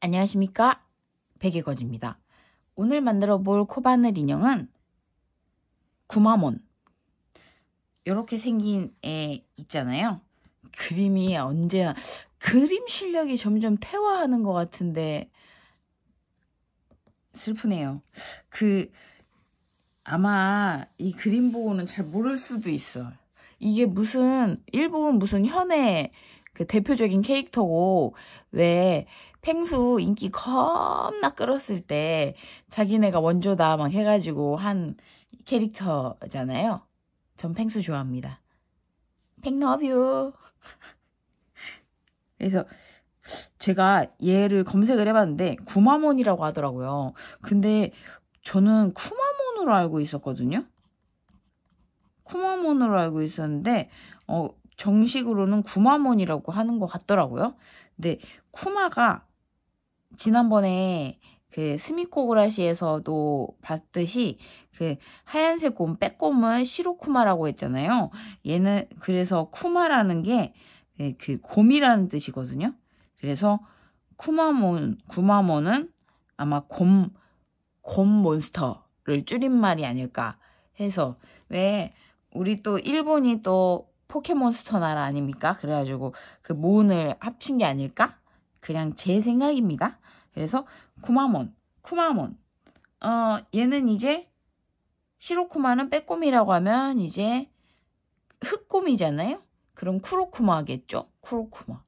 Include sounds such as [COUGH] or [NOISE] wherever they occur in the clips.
안녕하십니까 백예거지입니다. 오늘 만들어 볼 코바늘 인형은 구마몬 이렇게 생긴 애 있잖아요. 그림이 언제나 그림 실력이 점점 퇴화하는 것 같은데 슬프네요. 그 아마 이 그림 보고는 잘 모를 수도 있어. 이게 무슨 일본 무슨 현의 그 대표적인 캐릭터고 왜 펭수 인기 겁나 끌었을 때 자기네가 원조다 막 해가지고 한 캐릭터잖아요. 전 펭수 좋아합니다. 팽러뷰. [LAUGHS] 그래서 제가 얘를 검색을 해봤는데 구마몬이라고 하더라고요. 근데 저는 쿠마몬으로 알고 있었거든요. 쿠마몬으로 알고 있었는데 어, 정식으로는 구마몬이라고 하는 것 같더라고요. 근데 쿠마가 지난번에 그스미코그라시에서도 봤듯이 그 하얀색 곰 빼꼼을 시로쿠마라고 했잖아요. 얘는 그래서 쿠마라는 게그 그 곰이라는 뜻이거든요. 그래서 쿠마몬 구마몬은 아마 곰 곰 몬스터를 줄인말이 아닐까 해서 왜 우리 또 일본이 또 포켓몬스터 나라 아닙니까? 그래가지고 그 몬을 합친 게 아닐까 그냥 제 생각입니다. 그래서 쿠마몬, 쿠마몬. 어, 얘는 이제 시로쿠마는 빼꼼이라고 하면 이제 흑곰이잖아요. 그럼 쿠로쿠마겠죠? 쿠로쿠마.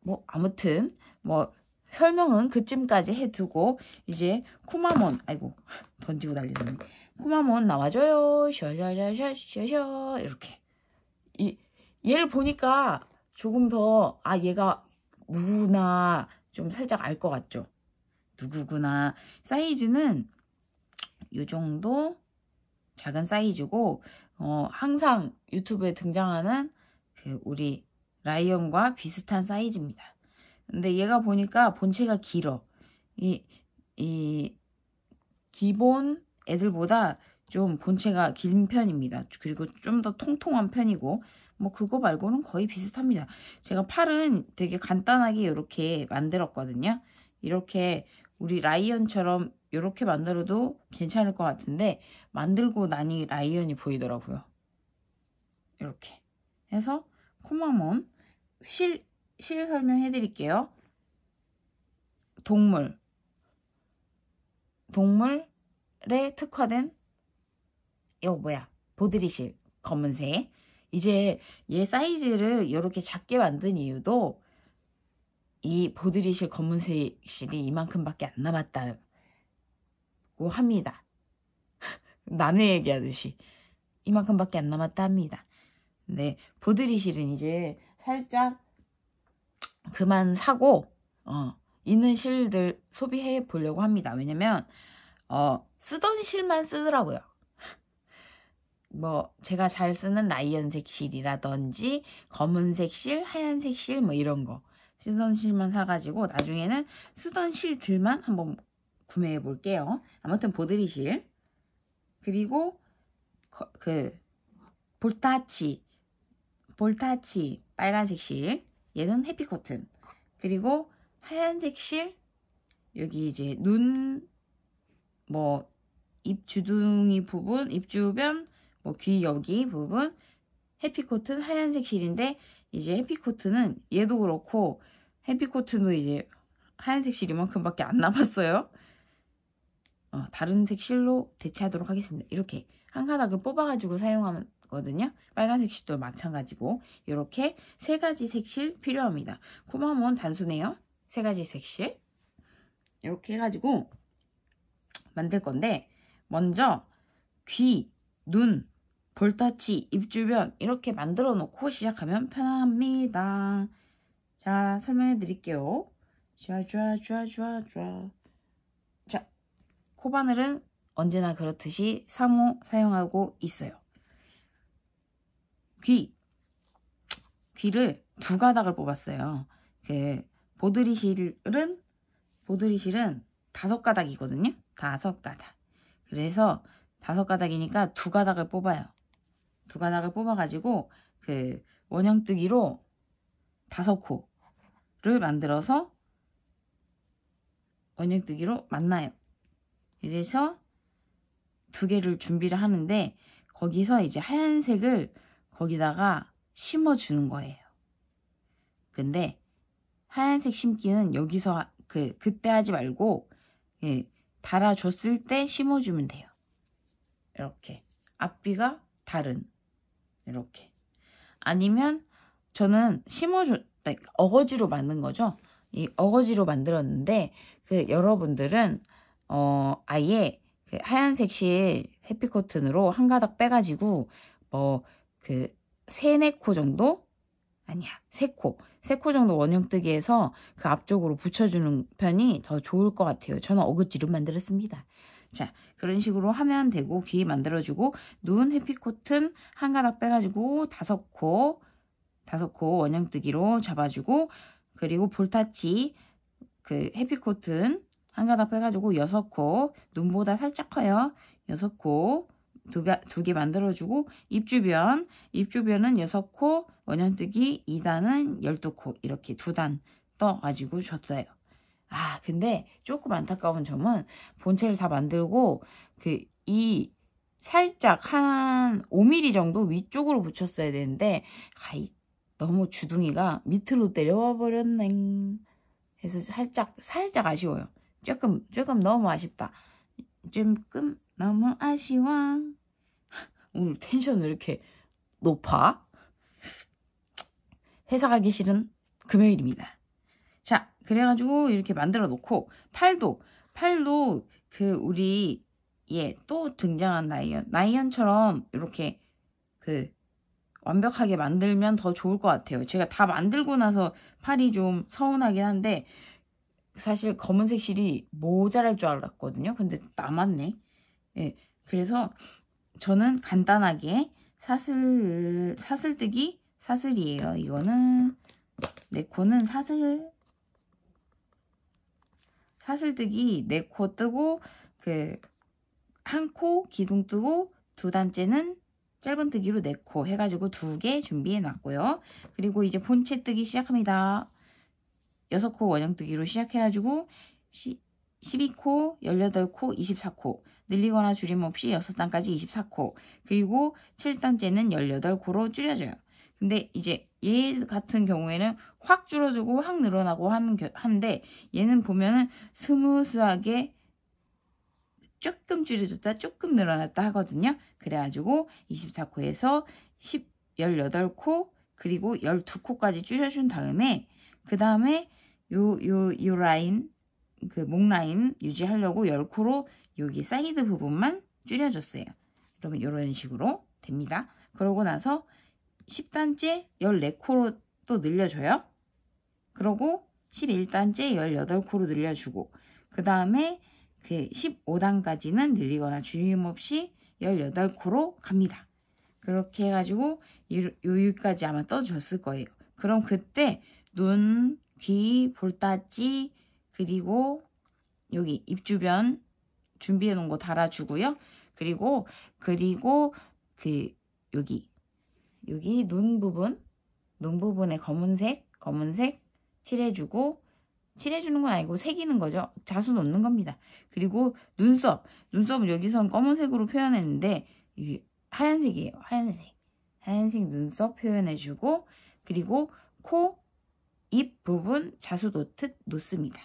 뭐 아무튼 뭐 설명은 그쯤까지 해두고 이제 쿠마몬 아이고 던지고 달리는니 쿠마몬 나와줘요 샤샤샤샤샤 이렇게 이 얘를 보니까 조금 더, 아, 얘가 누구나 좀 살짝 알 것 같죠? 누구구나. 사이즈는 이 정도 작은 사이즈고, 어, 항상 유튜브에 등장하는 그 우리 라이언과 비슷한 사이즈입니다. 근데 얘가 보니까 본체가 길어. 이, 이, 기본 애들보다 좀 본체가 긴 편입니다. 그리고 좀 더 통통한 편이고, 뭐 그거 말고는 거의 비슷합니다. 제가 팔은 되게 간단하게 이렇게 만들었거든요. 이렇게 우리 라이언처럼 이렇게 만들어도 괜찮을 것 같은데 만들고 나니 라이언이 보이더라고요. 이렇게 해서 코마몬 실, 실 설명해 드릴게요. 동물 동물에 특화된 이거 뭐야 보드리실 검은색 이제 얘 사이즈를 이렇게 작게 만든 이유도 이 보드리실 검은색실이 이만큼밖에 안 남았다고 합니다. [LAUGHS] 남의 얘기하듯이 이만큼밖에 안 남았다 합니다. 근 네, 보드리실은 이제 살짝 그만 사고 어, 있는 실들 소비해 보려고 합니다. 왜냐면 어, 쓰던 실만 쓰더라고요. 뭐 제가 잘 쓰는 라이언색 실이라든지 검은색 실, 하얀색 실 뭐 이런 거 신선 실만 사가지고 나중에는 쓰던 실들만 한번 구매해 볼게요. 아무튼 보드리 실 그리고 거, 그 볼타치 볼타치 빨간색 실 얘는 해피코튼 그리고 하얀색 실 여기 이제 눈 뭐입 주둥이 부분 입 주변 뭐귀 여기 부분 해피코트는 하얀색 실인데 이제 해피코트는 얘도 그렇고 해피코트는 이제 하얀색 실이만큼밖에 안 남았어요. 어, 다른 색 실로 대체하도록 하겠습니다. 이렇게 한 가닥을 뽑아가지고 사용하거든요. 빨간색 실도 마찬가지고 이렇게 세 가지 색실 필요합니다. 쿠마몬 단순해요세 가지 색실 이렇게 해가지고 만들 건데 먼저 귀, 눈, 볼터치, 입 주변 이렇게 만들어 놓고 시작하면 편합니다. 자, 설명해 드릴게요. 쥬아쥬아쥬 자, 코바늘은 언제나 그렇듯이 3호 사용하고 있어요. 귀, 귀를 두 가닥을 뽑았어요. 그 보드리실은 보드리실은 다섯 가닥이거든요. 다섯 가닥. 그래서 다섯 가닥이니까 두 가닥을 뽑아요. 두 가닥을 뽑아가지고 그 원형뜨기로 다섯 코를 만들어서 원형뜨기로 만나요. 이래서 두 개를 준비를 하는데 거기서 이제 하얀색을 거기다가 심어주는 거예요. 근데 하얀색 심기는 여기서 그 그때 하지 말고 예, 달아줬을 때 심어주면 돼요. 이렇게 앞뒤가 다른 이렇게. 아니면 저는 심어주, 어거지로 만든 거죠. 이 어거지로 만들었는데 그 여러분들은 어 아예 그 하얀색 실 해피코튼으로 한 가닥 빼가지고 뭐 그 세네 코 정도 아니야 세코 세 코 정도 원형뜨기에서그 앞쪽으로 붙여주는 편이 더 좋을 것 같아요. 저는 어거지로 만들었습니다. 자 그런 식으로 하면 되고 귀 만들어주고 눈 해피코튼 한 가닥 빼가지고 다섯 코 다섯 코 원형뜨기로 잡아주고 그리고 볼타치 그 해피코튼 한 가닥 빼가지고 여섯 코 눈보다 살짝 커요 여섯 코 두개 만들어주고 입 주변 입 주변은 여섯 코 원형뜨기 2단은 12코 이렇게 두 단 떠가지고 줬어요 아, 근데 조금 안타까운 점은 본체를 다 만들고 그 이 살짝 한 5mm 정도 위쪽으로 붙였어야 되는데 아이 너무 주둥이가 밑으로 내려와 버렸네. 해서 살짝 살짝 아쉬워요. 조금 조금 너무 아쉽다. 조금 너무 아쉬워. 오늘 텐션 왜 이렇게 높아? 회사 가기 싫은 금요일입니다. 그래가지고 이렇게 만들어 놓고 팔도 팔도 그 우리 얘또 예, 등장한 나이언 나이언처럼 이렇게 그 완벽하게 만들면 더 좋을 것 같아요. 제가 다 만들고 나서 팔이 좀 서운하긴 한데 사실 검은색 실이 모자랄 줄 알았거든요. 근데 남았네. 예, 그래서 저는 간단하게 사슬 사슬뜨기 사슬이에요. 이거는 네코는 사슬 사슬뜨기 네 코 뜨고 그 한 코 기둥 뜨고 두 단째는 짧은뜨기로 네 코 해가지고 두 개 준비해 놨고요. 그리고 이제 본체 뜨기 시작합니다. 여섯 코 원형뜨기로 시작해가지고 시, 12코, 18코, 24코 늘리거나 줄임 없이 6단까지 24코 그리고 7단째는 18코로 줄여줘요. 근데 이제 얘 같은 경우에는 확 줄어들고 확 늘어나고 하는 한데 얘는 보면은 스무스하게 조금 줄여졌다 조금 늘어났다 하거든요. 그래가지고 24코에서 10, 18코 그리고 12코까지 줄여준 다음에 그 다음에 요 요 요 라인 그 목 라인 유지하려고 10코로 여기 사이드 부분만 줄여줬어요. 그러면 이런 식으로 됩니다. 그러고 나서 10단째 14코로 또 늘려줘요. 그리고 11단째 18코로 늘려주고 그 다음에 그 15단까지는 늘리거나 줄임없이 18코로 갑니다. 그렇게 해가지고 요유까지 아마 떠줬을 거예요. 그럼 그때 눈, 귀, 볼따지 그리고 여기 입 주변 준비해 놓은 거 달아주고요. 그리고 그리고 그 여기 여기 눈 부분, 눈 부분에 검은색, 검은색 칠해주고 칠해주는 건 아니고 새기는 거죠. 자수 넣는 겁니다. 그리고 눈썹, 눈썹은 여기선 검은색으로 표현했는데 하얀색이에요. 하얀색. 하얀색 눈썹 표현해주고 그리고 코, 입 부분 자수 놓듯 놓습니다.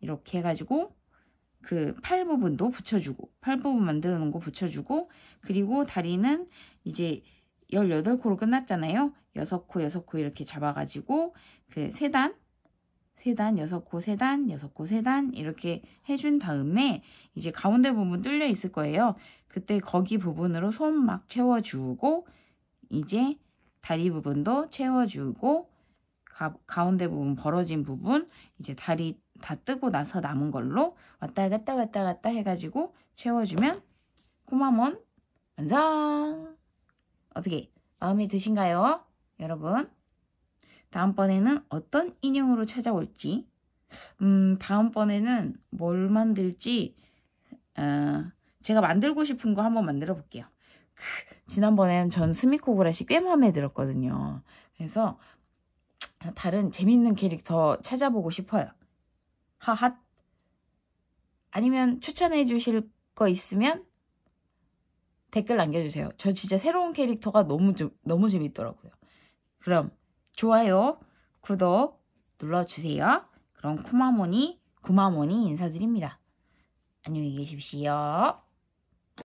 이렇게 해가지고 그 팔 부분도 붙여주고 팔 부분 만들어 놓은 거 붙여주고 그리고 다리는 이제 1 8 코로 끝났잖아요. 6코6코 이렇게 잡아가지고 그 세단, 3단6코3단6코3단 이렇게 해준 다음에 이제 가운데 부분 뚫려 있을 거예요. 그때 거기 부분으로 손 막 채워주고 이제 다리 부분도 채워주고 가, 가운데 부분 벌어진 부분 이제 다리 다 뜨고 나서 남은 걸로 왔다 갔다 왔다 갔다 해가지고 채워주면 코마몬 완성! 어떻게 마음에 드신가요? 여러분 다음번에는 어떤 인형으로 찾아올지 음 다음번에는 뭘 만들지 어, 제가 만들고 싶은 거 한번 만들어 볼게요 지난번엔 전 스미코그라시 꽤 마음에 들었거든요 그래서 다른 재밌는 캐릭터 찾아보고 싶어요 하핫 아니면 추천해 주실 거 있으면 댓글 남겨주세요. 저 진짜 새로운 캐릭터가 너무, 너무 재밌더라고요. 그럼 좋아요, 구독 눌러주세요. 그럼 쿠마모니, 구마모니 인사드립니다. 안녕히 계십시오.